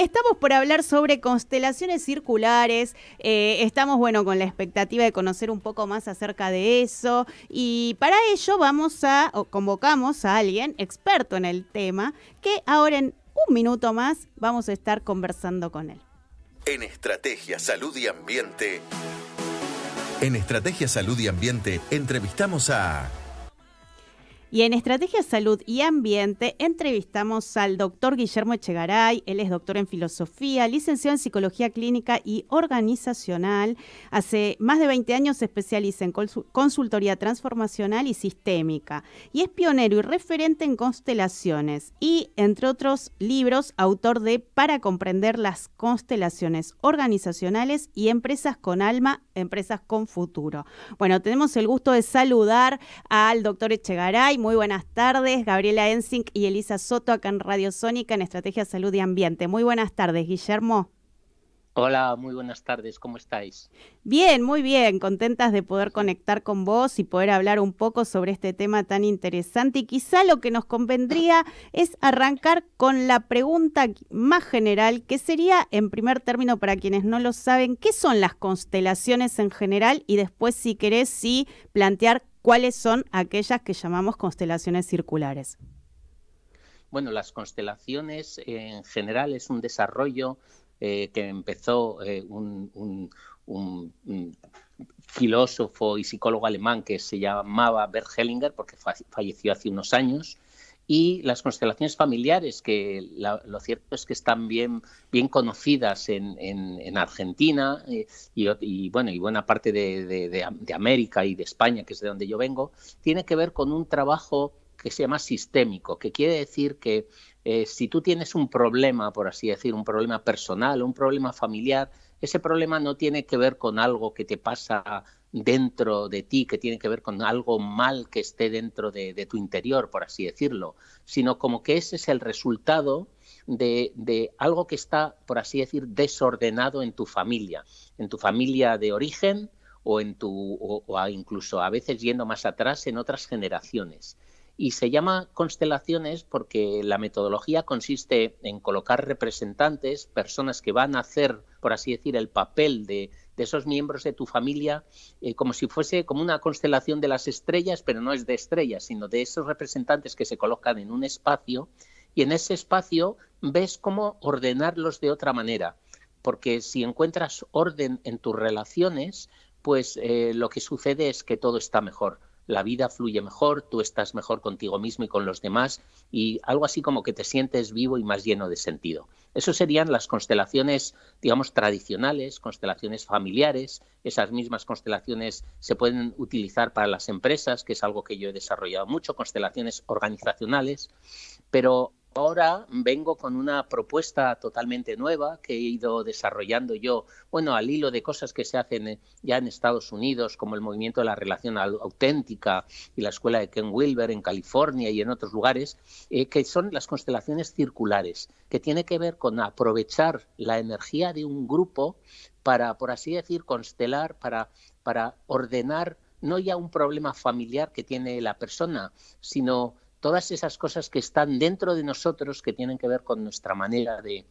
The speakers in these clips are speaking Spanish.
estamos por hablar sobre constelaciones circulares. Eh, estamos, bueno, con la expectativa de conocer un poco más acerca de eso. Y para ello vamos a, o convocamos a alguien experto en el tema, que ahora en un minuto más vamos a estar conversando con él. En Estrategia Salud y Ambiente. En Estrategia Salud y Ambiente entrevistamos a y en Estrategia Salud y Ambiente entrevistamos al doctor Guillermo Echegaray. Él es doctor en filosofía, licenciado en psicología clínica y organizacional. Hace más de 20 años se especializa en consultoría transformacional y sistémica. Y es pionero y referente en constelaciones. Y, entre otros libros, autor de Para comprender las constelaciones organizacionales y empresas con alma Empresas con Futuro. Bueno, tenemos el gusto de saludar al doctor Echegaray. Muy buenas tardes, Gabriela Ensink y Elisa Soto acá en Radio Sónica en Estrategia Salud y Ambiente. Muy buenas tardes, Guillermo. Hola, muy buenas tardes, ¿cómo estáis? Bien, muy bien, contentas de poder conectar con vos y poder hablar un poco sobre este tema tan interesante. Y quizá lo que nos convendría es arrancar con la pregunta más general, que sería, en primer término, para quienes no lo saben, ¿qué son las constelaciones en general? Y después, si querés, sí, plantear cuáles son aquellas que llamamos constelaciones circulares. Bueno, las constelaciones eh, en general es un desarrollo eh, que empezó eh, un, filósofo y psicólogo alemán que se llamaba Bert Hellinger, porque falleció hace unos años, y las constelaciones familiares, que lo cierto es que están bien, bien conocidas en, en, Argentina eh, y, bueno, y buena parte de, de, de, América y de España, que es de donde yo vengo, tiene que ver con un trabajo que se llama sistémico, que quiere decir que eh, si tú tienes un problema, por así decir, un problema personal, un problema familiar, ese problema no tiene que ver con algo que te pasa dentro de ti, que tiene que ver con algo mal que esté dentro de, tu interior, por así decirlo, sino como que ese es el resultado de, algo que está, por así decir, desordenado en tu familia, en tu familia de origen o en tu, o incluso a veces yendo más atrás en otras generaciones. Y se llama constelaciones porque la metodología consiste en colocar representantes, personas que van a hacer, por así decir, el papel de, esos miembros de tu familia, eh, como si fuese como una constelación de las estrellas, pero no es de estrellas, sino de esos representantes que se colocan en un espacio y en ese espacio ves cómo ordenarlos de otra manera. Porque si encuentras orden en tus relaciones, pues eh, lo que sucede es que todo está mejor la vida fluye mejor, tú estás mejor contigo mismo y con los demás y algo así como que te sientes vivo y más lleno de sentido. Eso serían las constelaciones, digamos, tradicionales, constelaciones familiares. Esas mismas constelaciones se pueden utilizar para las empresas, que es algo que yo he desarrollado mucho, constelaciones organizacionales. Pero Ahora vengo con una propuesta totalmente nueva que he ido desarrollando yo, bueno, al hilo de cosas que se hacen eh, ya en Estados Unidos, como el movimiento de la relación auténtica y la escuela de Ken Wilber en California y en otros lugares, eh, que son las constelaciones circulares, que tiene que ver con aprovechar la energía de un grupo para, por así decir, constelar, para, para ordenar no ya un problema familiar que tiene la persona, sino todas esas cosas que están dentro de nosotros, que tienen que ver con nuestra manera de,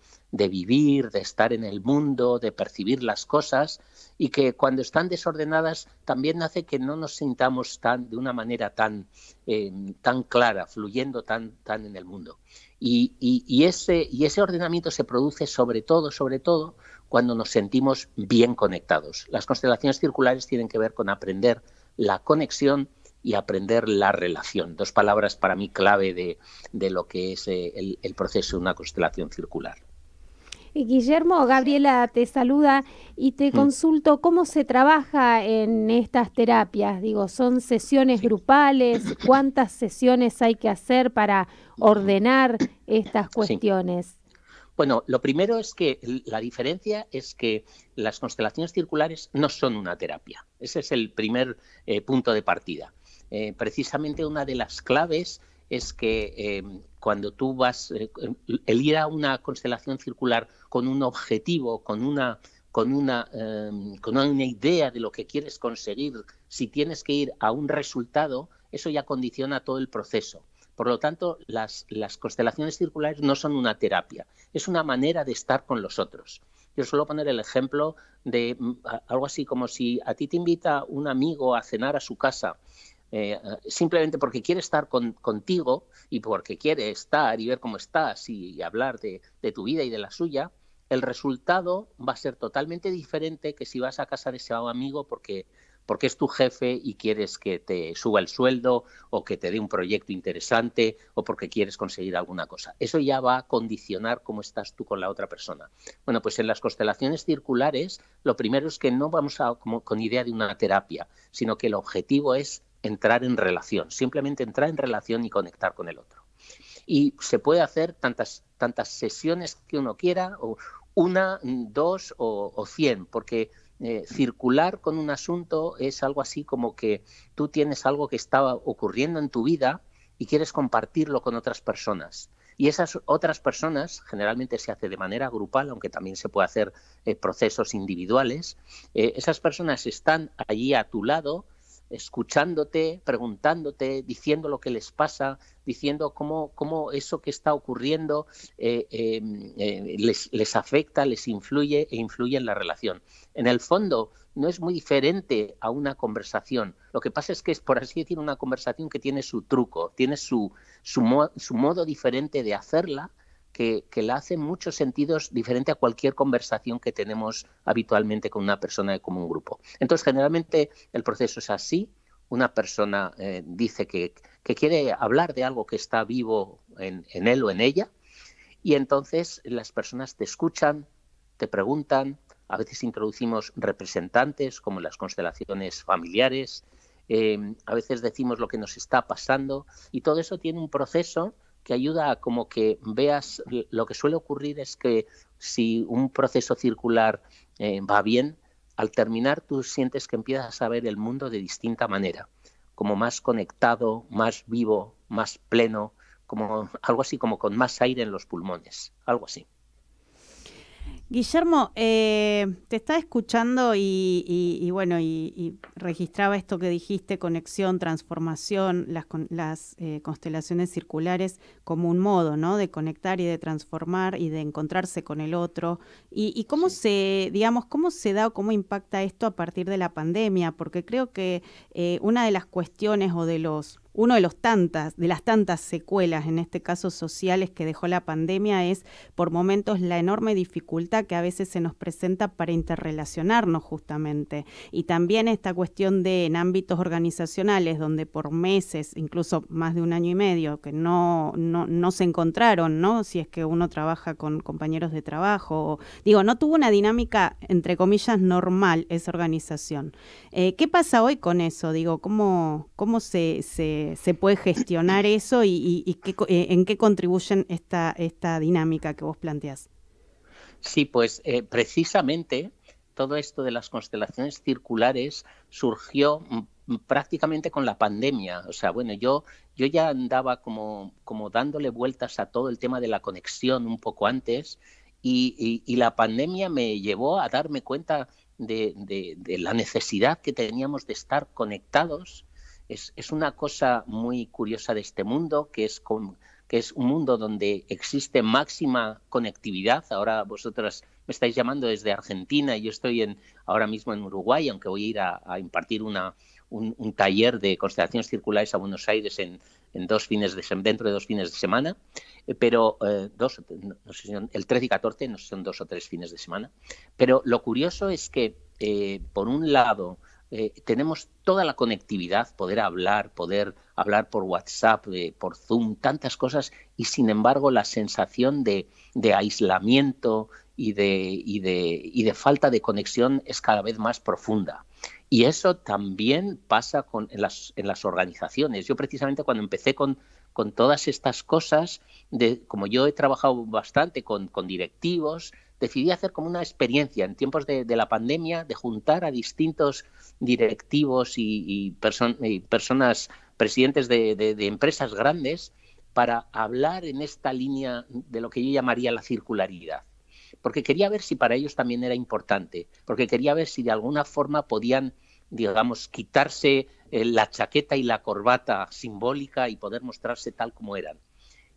vivir, de estar en el mundo, de percibir las cosas, y que cuando están desordenadas también hace que no nos sintamos tan, de una manera tan, eh, tan clara, fluyendo tan, tan en el mundo. Y, ese, y ese ordenamiento se produce sobre todo, sobre todo, cuando nos sentimos bien conectados. Las constelaciones circulares tienen que ver con aprender la conexión, y aprender la relación. Dos palabras para mí clave de, lo que es eh, el, proceso de una constelación circular. Eh, Guillermo, Gabriela te saluda y te mm. consulto cómo se trabaja en estas terapias. Digo, ¿son sesiones grupales? ¿Cuántas sesiones hay que hacer para ordenar estas cuestiones? Bueno, lo primero es que la diferencia es que las constelaciones circulares no son una terapia. Ese es el primer eh, punto de partida. Eh, precisamente una de las claves es que eh, cuando tú vas, eh, el ir a una constelación circular con un objetivo, con una, con, una, con idea de lo que quieres conseguir, si tienes que ir a un resultado, eso ya condiciona todo el proceso. Por lo tanto, las, las constelaciones circulares no son una terapia, es una manera de estar con los otros. Yo suelo poner el ejemplo de mm, algo así como si a ti te invita un amigo a cenar a su casa eh, simplemente porque quiere estar contigo y porque quiere estar y ver cómo estás y, hablar de, tu vida y de la suya, el resultado va a ser totalmente diferente que si vas a casa de ese amigo porque, porque es tu jefe y quieres que te suba el sueldo o que te dé un proyecto interesante o porque quieres conseguir alguna cosa. Eso ya va a condicionar cómo estás tú con la otra persona. Bueno, pues en las constelaciones circulares, lo primero es que no vamos a, con idea de una terapia, sino que el objetivo es entrar en relación, simplemente entrar en relación y conectar con el otro. Y se puede hacer tantas, tantas sesiones que uno quiera, o una, dos o, cien, porque eh, circular con un asunto es algo así como que tú tienes algo que estaba ocurriendo en tu vida y quieres compartirlo con otras personas. Y esas otras personas generalmente se hace de manera grupal, aunque también se puede hacer eh, procesos individuales. Eh, esas personas están allí a tu lado escuchándote, preguntándote, diciendo lo que les pasa, diciendo cómo, cómo eso que está ocurriendo eh, em, eh, les, les, afecta, les influye e influye en la relación. En el fondo, no es muy diferente a una conversación. Lo que pasa es que es, por así decir, una conversación que tiene su truco, tiene su, su, su modo diferente de hacerla que, la hace en muchos sentidos diferente a cualquier conversación que tenemos habitualmente con una persona de un grupo. Entonces, generalmente el proceso es así. Una persona eh, dice que, quiere hablar de algo que está vivo en, él o en ella y entonces las personas te escuchan, te preguntan, a veces introducimos representantes como las constelaciones familiares, eh, a veces decimos lo que nos está pasando y todo eso tiene un proceso que ayuda a como que veas, lo que suele ocurrir es que si un proceso circular eh, va bien, al terminar tú sientes que empiezas a ver el mundo de distinta manera, como más conectado, más vivo, más pleno, como algo así como con más aire en los pulmones, algo así. Guillermo, eh, te está escuchando y, bueno, y, registraba esto que dijiste, conexión, transformación, las, las eh, constelaciones circulares como un modo, ¿no? De conectar y de transformar y de encontrarse con el otro. Y, cómo se, digamos, cómo se da o cómo impacta esto a partir de la pandemia, porque creo que eh, una de las cuestiones o de los uno de los tantas, de las tantas secuelas, en este caso sociales, que dejó la pandemia es por momentos la enorme dificultad que a veces se nos presenta para interrelacionarnos justamente. Y también esta cuestión de en ámbitos organizacionales, donde por meses, incluso más de un año y medio, que no, no, se encontraron, ¿no? Si es que uno trabaja con compañeros de trabajo, digo, no tuvo una dinámica, entre comillas, normal esa organización. Eh, ¿Qué pasa hoy con eso? Digo, ¿cómo, cómo se eh, se puede gestionar eso y, qué, eh, en qué contribuyen esta, esta dinámica que vos planteás. Sí, pues eh, precisamente todo esto de las constelaciones circulares surgió mm, prácticamente con la pandemia. O sea, bueno, yo, yo ya andaba como, como dándole vueltas a todo el tema de la conexión un poco antes y, la pandemia me llevó a darme cuenta de, de, la necesidad que teníamos de estar conectados es, una cosa muy curiosa de este mundo, que es, que es un mundo donde existe máxima conectividad. Ahora vosotras me estáis llamando desde Argentina y yo estoy en, ahora mismo en Uruguay, aunque voy a ir a, impartir una, un, taller de constelaciones circulares a Buenos Aires en, dos fines de, dentro de dos fines de semana, eh, pero eh, dos, el 13 y 14 no son dos o tres fines de semana. Pero lo curioso es que, eh, por un lado, eh, tenemos toda la conectividad, poder hablar, poder hablar por WhatsApp, eh, por Zoom, tantas cosas, y sin embargo la sensación de, aislamiento y de, falta de conexión es cada vez más profunda. Y eso también pasa en, las, organizaciones. Yo precisamente cuando empecé con, todas estas cosas, como yo he trabajado bastante con directivos, decidí hacer como una experiencia en tiempos de, la pandemia, de juntar a distintos directivos y, personas, presidentes de, de empresas grandes, para hablar en esta línea de lo que yo llamaría la circularidad porque quería ver si para ellos también era importante, porque quería ver si de alguna forma podían, digamos, quitarse eh, la chaqueta y la corbata simbólica y poder mostrarse tal como eran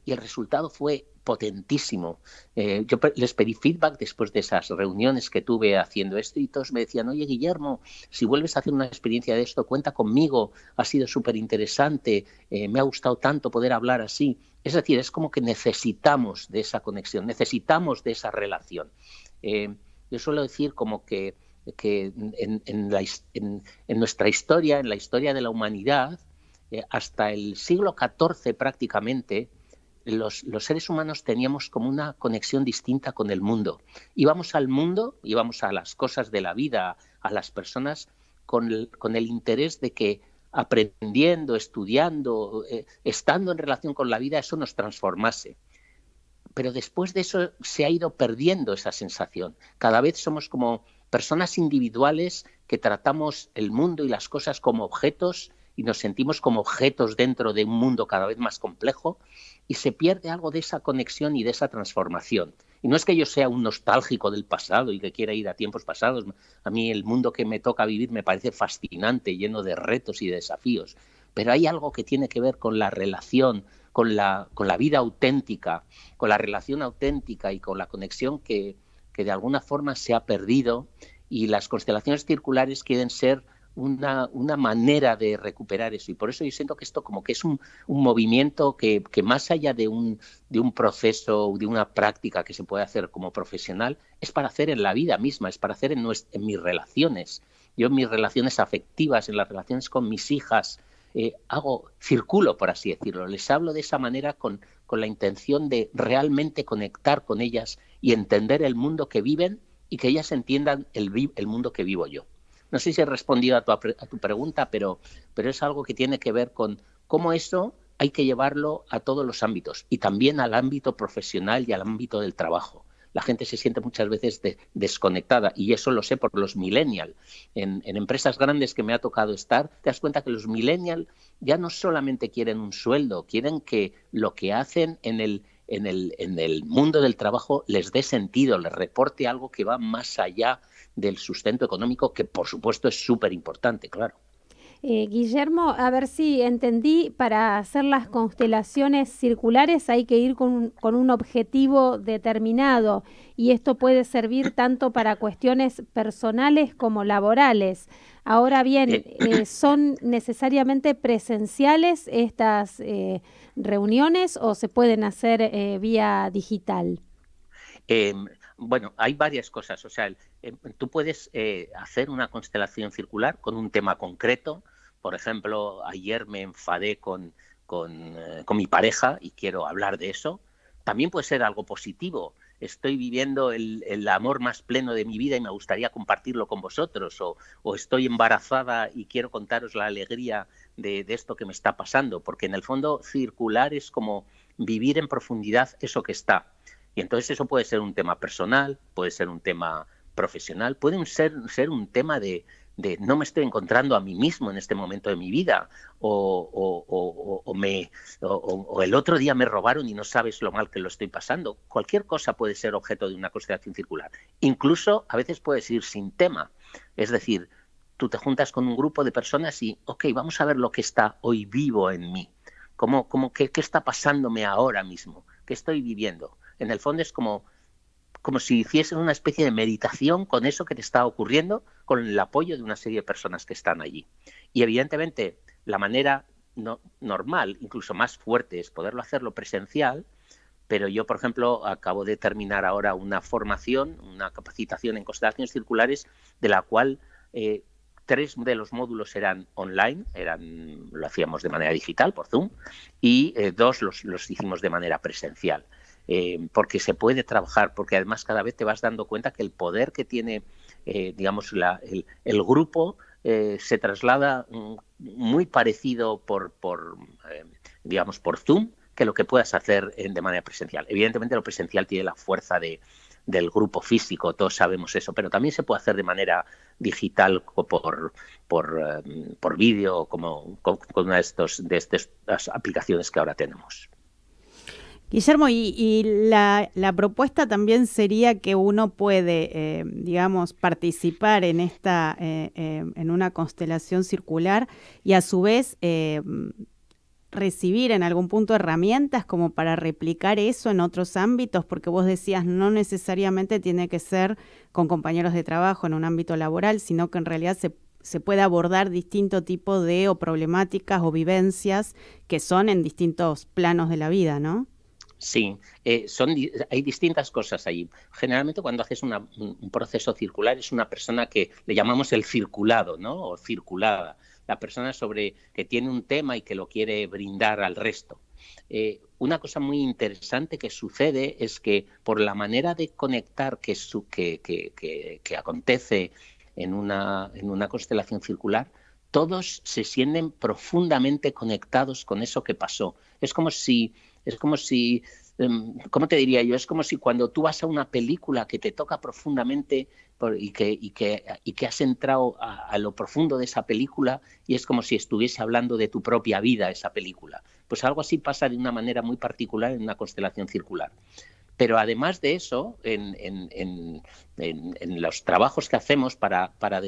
y el resultado fue potentísimo. Eh, yo les pedí feedback después de esas reuniones que tuve haciendo esto y todos me decían, oye Guillermo, si vuelves a hacer una experiencia de esto, cuenta conmigo, ha sido súper interesante, eh, me ha gustado tanto poder hablar así. Es decir, es como que necesitamos de esa conexión, necesitamos de esa relación. Eh, yo suelo decir como que, en nuestra historia, en la historia de la humanidad, hasta el siglo XIV prácticamente, los, seres humanos teníamos como una conexión distinta con el mundo. Íbamos al mundo, íbamos a las cosas de la vida, a las personas, con el, interés de que aprendiendo, estudiando, eh, estando en relación con la vida, eso nos transformase. Pero después de eso se ha ido perdiendo esa sensación. Cada vez somos como personas individuales que tratamos el mundo y las cosas como objetos y nos sentimos como objetos dentro de un mundo cada vez más complejo y se pierde algo de esa conexión y de esa transformación. Y no es que yo sea un nostálgico del pasado y que quiera ir a tiempos pasados. A mí el mundo que me toca vivir me parece fascinante, lleno de retos y de desafíos. Pero hay algo que tiene que ver con la relación, con la, con la vida auténtica, con la relación auténtica y con la conexión que, que de alguna forma se ha perdido. Y las constelaciones circulares quieren ser una, manera de recuperar eso. Y por eso yo siento que esto como que es un, movimiento que, más allá de un, de un proceso, de una práctica que se puede hacer como profesional, es para hacer en la vida misma, es para hacer en, mis relaciones. Yo en mis relaciones afectivas, en las relaciones con mis hijas, eh, hago, circulo, por así decirlo, les hablo de esa manera con, con la intención de realmente conectar con ellas y entender el mundo que viven y que ellas entiendan el, el mundo que vivo yo. No sé si he respondido a tu, pregunta, pero, pero es algo que tiene que ver con cómo eso hay que llevarlo a todos los ámbitos y también al ámbito profesional y al ámbito del trabajo. La gente se siente muchas veces desconectada y eso lo sé por los millennials En, empresas grandes que me ha tocado estar, te das cuenta que los millennials ya no solamente quieren un sueldo, quieren que lo que hacen en el, el, en el mundo del trabajo les dé sentido, les reporte algo que va más allá del sustento económico, que por supuesto es súper importante, claro. Eh, Guillermo, a ver si entendí, para hacer las constelaciones circulares hay que ir con un, con un, objetivo determinado y esto puede servir tanto para cuestiones personales como laborales. Ahora bien, eh. Eh, ¿son necesariamente presenciales estas reuniones o se pueden hacer vía digital? Em, bueno, hay varias cosas. O sea, em, tú puedes eh, hacer una constelación circular con un tema concreto. Por ejemplo, ayer me enfadé con, con, eh, con mi pareja y quiero hablar de eso. También puede ser algo positivo estoy viviendo el, amor más pleno de mi vida y me gustaría compartirlo con vosotros, o, o estoy embarazada y quiero contaros la alegría de, de, esto que me está pasando, porque en el fondo circular es como vivir en profundidad eso que está. Y entonces eso puede ser un tema personal, puede ser un tema profesional, puede ser, ser un tema de, no me estoy encontrando a mí mismo en este momento de mi vida o, o, o, el otro día me robaron y no sabes lo mal que lo estoy pasando. Cualquier cosa puede ser objeto de una constelación circular. Incluso a veces puedes ir sin tema. Es decir, tú te juntas con un grupo de personas y, ok, vamos a ver lo que está hoy vivo en mí. ¿Cómo, cómo, ¿Qué está pasándome ahora mismo? ¿Qué estoy viviendo? en el fondo es como, si hiciesen una especie de meditación con eso que te está ocurriendo, con el apoyo de una serie de personas que están allí. Y evidentemente la manera normal, incluso más fuerte, es poderlo hacerlo presencial, pero yo, por ejemplo, acabo de terminar ahora una formación, una capacitación en constelaciones circulares, de la cual eh, tres de los módulos eran online, eran, lo hacíamos de manera digital por Zoom, y eh, dos los, los, hicimos de manera presencial. Eh, porque se puede trabajar, porque además cada vez te vas dando cuenta que el poder que tiene, eh, digamos, el, grupo eh, se traslada mm, muy parecido por, por digamos, por Zoom que lo que puedas hacer de manera presencial. Evidentemente lo presencial tiene la fuerza del grupo físico, todos sabemos eso, pero también se puede hacer de manera digital por, por, por vídeo, como con, con una de, estos, de estas aplicaciones que ahora tenemos. Guillermo, y, la, propuesta también sería que uno puede, eh, digamos, participar en esta, eh, eh, en una constelación circular y a su vez recibir en algún punto herramientas como para replicar eso en otros ámbitos, porque vos decías no necesariamente tiene que ser con compañeros de trabajo en un ámbito laboral, sino que en realidad se se puede abordar distinto tipo de o problemáticas o vivencias que son en distintos planos de la vida, ¿no? Sí, eh, son, hay distintas cosas ahí. Generalmente cuando haces un proceso circular es una persona que le llamamos el circulado, ¿no? O circulada. La persona sobre que tiene un tema y que lo quiere brindar al resto. Eh, una cosa muy interesante que sucede es que por la manera de conectar que, su, que, acontece en una, en una constelación circular, todos se sienten profundamente conectados con eso que pasó. Es como si es como si, em, ¿cómo te diría yo? Es como si cuando tú vas a una película que te toca profundamente y, que, y que, y que has entrado a, lo profundo de esa película y es como si estuviese hablando de tu propia vida esa película. Pues algo así pasa de una manera muy particular en una constelación circular. Pero además de eso, en, en, los trabajos que hacemos para, para,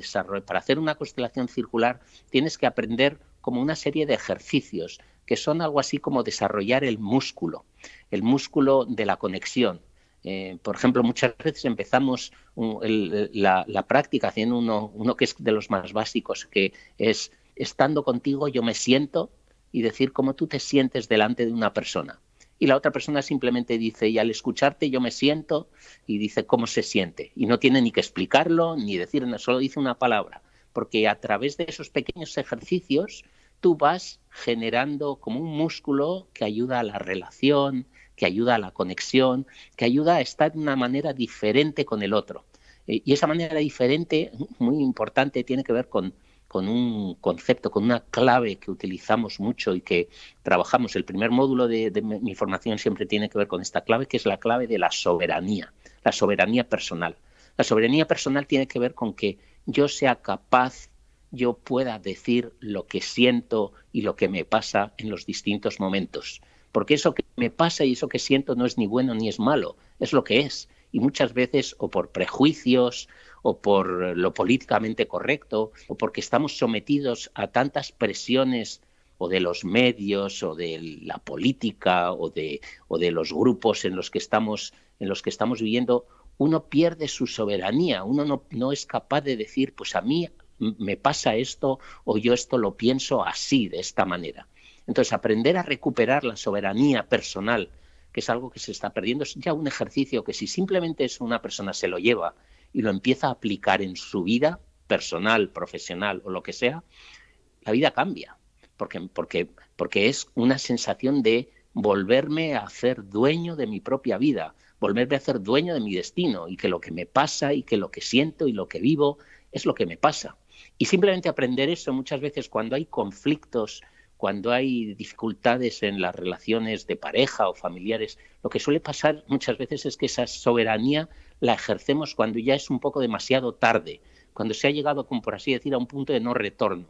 para hacer una constelación circular, tienes que aprender como una serie de ejercicios que son algo así como desarrollar el músculo, el músculo de la conexión. Eh, por ejemplo, muchas veces empezamos la, práctica haciendo uno, uno que es de los más básicos, que es estando contigo yo me siento y decir cómo tú te sientes delante de una persona. Y la otra persona simplemente dice, y al escucharte yo me siento y dice cómo se siente. Y no tiene ni que explicarlo ni decir, solo dice una palabra. Porque a través de esos pequeños ejercicios tú vas generando como un músculo que ayuda a la relación, que ayuda a la conexión, que ayuda a estar de una manera diferente con el otro. E, y esa manera diferente, muy importante, tiene que ver con, un concepto, con una clave que utilizamos mucho y que trabajamos. El primer módulo de, de, mi formación siempre tiene que ver con esta clave, que es la clave de la soberanía, la soberanía personal. La soberanía personal tiene que ver con que yo sea capaz yo pueda decir lo que siento y lo que me pasa en los distintos momentos. Porque eso que me pasa y eso que siento no es ni bueno ni es malo, es lo que es. Y muchas veces o por prejuicios o por lo políticamente correcto o porque estamos sometidos a tantas presiones o de los medios o de la política o de, o de los grupos en los que estamos en los que estamos viviendo uno pierde su soberanía uno no, no, es capaz de decir pues a mí me pasa esto o yo esto lo pienso así, de esta manera. Entonces, aprender a recuperar la soberanía personal, que es algo que se está perdiendo, es ya un ejercicio que si simplemente es una persona se lo lleva y lo empieza a aplicar en su vida personal, profesional o lo que sea, la vida cambia, porque, porque, porque es una sensación de volverme a hacer dueño de mi propia vida, volverme a hacer dueño de mi destino y que lo que me pasa y que lo que siento y lo que vivo es lo que me pasa y simplemente aprender eso muchas veces cuando hay conflictos, cuando hay dificultades en las relaciones de pareja o familiares, lo que suele pasar muchas veces es que esa soberanía la ejercemos cuando ya es un poco demasiado tarde, cuando se ha llegado, por así decir, a un punto de no retorno.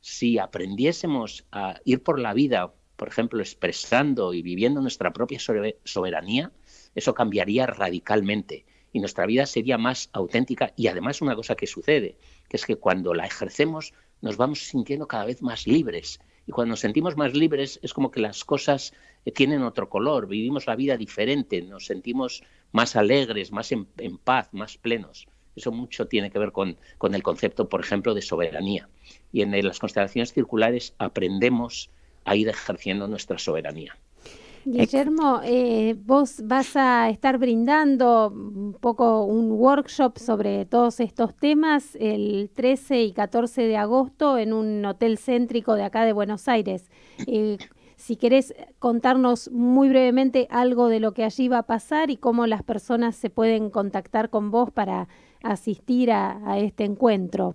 Si aprendiésemos a ir por la vida, por ejemplo, expresando y viviendo nuestra propia soberanía, eso cambiaría radicalmente y nuestra vida sería más auténtica y además una cosa que sucede que es que cuando la ejercemos nos vamos sintiendo cada vez más libres. Y cuando nos sentimos más libres es como que las cosas eh, tienen otro color, vivimos la vida diferente, nos sentimos más alegres, más en, en paz, más plenos. Eso mucho tiene que ver con, con, el concepto, por ejemplo, de soberanía. Y en las constelaciones circulares aprendemos a ir ejerciendo nuestra soberanía. Guillermo, eh, vos vas a estar brindando un poco un workshop sobre todos estos temas el 13 y 14 de agosto en un hotel céntrico de acá de Buenos Aires. Eh, si querés contarnos muy brevemente algo de lo que allí va a pasar y cómo las personas se pueden contactar con vos para asistir a, este encuentro.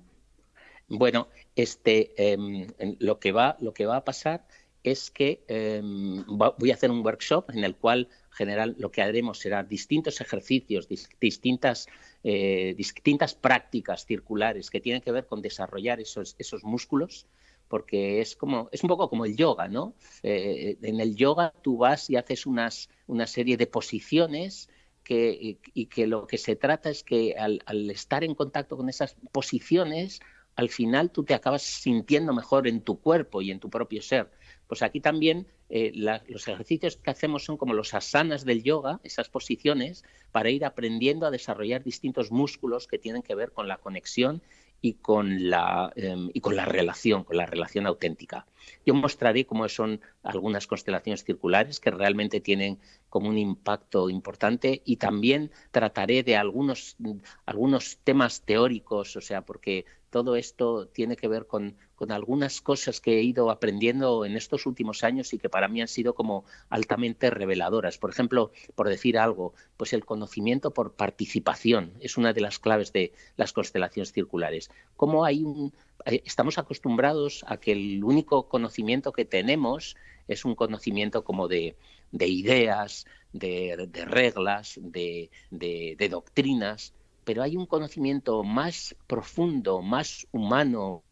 Bueno, este, em, lo, que va, lo que va a pasar es que em, voy a hacer un workshop en el cual general lo que haremos será distintos ejercicios, distintas, eh, distintas prácticas circulares que tienen que ver con desarrollar esos, esos músculos, porque es como es un poco como el yoga, ¿no? Eh, en el yoga tú vas y haces unas, una serie de posiciones y, que lo que se trata es que al estar en contacto con esas posiciones, al final tú te acabas sintiendo mejor en tu cuerpo y en tu propio ser pues aquí también eh, los ejercicios que hacemos son como los asanas del yoga, esas posiciones, para ir aprendiendo a desarrollar distintos músculos que tienen que ver con la conexión y con la, em, y con la relación, con la relación auténtica. Yo mostraré cómo son algunas constelaciones circulares que realmente tienen como un impacto importante y también trataré de algunos, algunos temas teóricos, o sea, porque todo esto tiene que ver con, algunas cosas que he ido aprendiendo en estos últimos años y que para mí han sido como altamente reveladoras. Por ejemplo, por decir algo, pues el conocimiento por participación es una de las claves de las constelaciones circulares. Como hay un, eh, estamos acostumbrados a que el único conocimiento que tenemos es un conocimiento como de, ideas, de, reglas, de doctrinas, pero hay un conocimiento más profundo, más humano,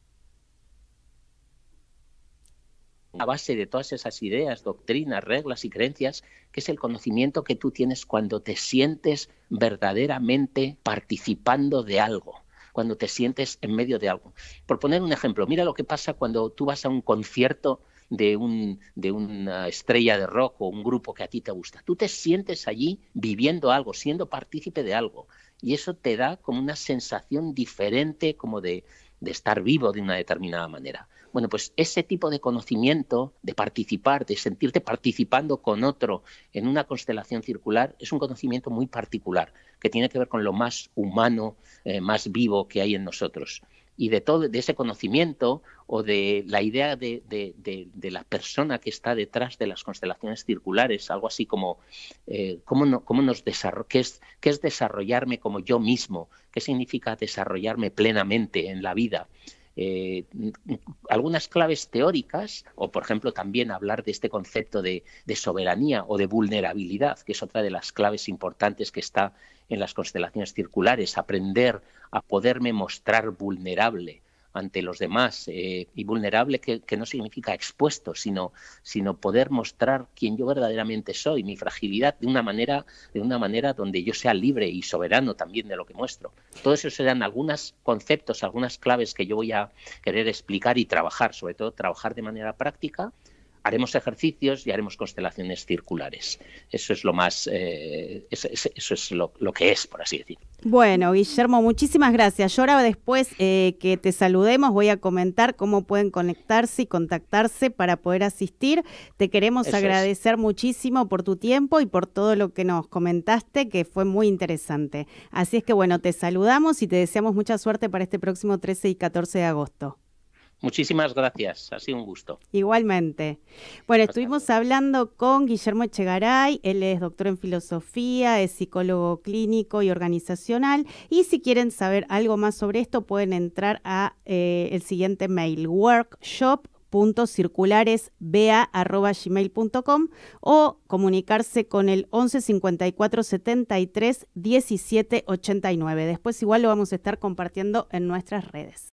a base de todas esas ideas, doctrinas, reglas y creencias, que es el conocimiento que tú tienes cuando te sientes verdaderamente participando de algo, cuando te sientes en medio de algo. Por poner un ejemplo, mira lo que pasa cuando tú vas a un concierto de, una estrella de rock o un grupo que a ti te gusta. Tú te sientes allí viviendo algo, siendo partícipe de algo. Y eso te da como una sensación diferente, como de, estar vivo de una determinada manera. Bueno, pues ese tipo de conocimiento, de participar, de sentirte participando con otro en una constelación circular, es un conocimiento muy particular, que tiene que ver con lo más humano, eh, más vivo que hay en nosotros y de todo de ese conocimiento o de la idea de, la persona que está detrás de las constelaciones circulares, algo así como eh, nos qué es desarrollarme como yo mismo, qué significa desarrollarme plenamente en la vida. Eh, algunas claves teóricas, o por ejemplo también hablar de este concepto de soberanía o de vulnerabilidad, que es otra de las claves importantes que está en las constelaciones circulares, aprender a poderme mostrar vulnerable ante los demás eh, y vulnerable que, no significa expuesto, sino, sino poder mostrar quién yo verdaderamente soy, mi fragilidad de una manera, de una manera donde yo sea libre y soberano también de lo que muestro. Todos esos serán algunos conceptos, algunas claves que yo voy a querer explicar y trabajar, sobre todo trabajar de manera práctica haremos ejercicios y haremos constelaciones circulares. Eso es lo más, eh, eso, es lo, que es, por así decir. Bueno, Guillermo, muchísimas gracias. Yo ahora después eh, que te saludemos voy a comentar cómo pueden conectarse y contactarse para poder asistir. Te queremos agradecer muchísimo por tu tiempo y por todo lo que nos comentaste, que fue muy interesante. Así es que bueno, te saludamos y te deseamos mucha suerte para este próximo 13 y 14 de agosto. Muchísimas gracias, ha sido un gusto. Igualmente. Bueno, estuvimos hablando con Guillermo Echegaray, él es doctor en filosofía, es psicólogo clínico y organizacional. Y si quieren saber algo más sobre esto, pueden entrar a eh, el siguiente mail, workshop o comunicarse con el 11 54 73 17 89. Después igual lo vamos a estar compartiendo en nuestras redes.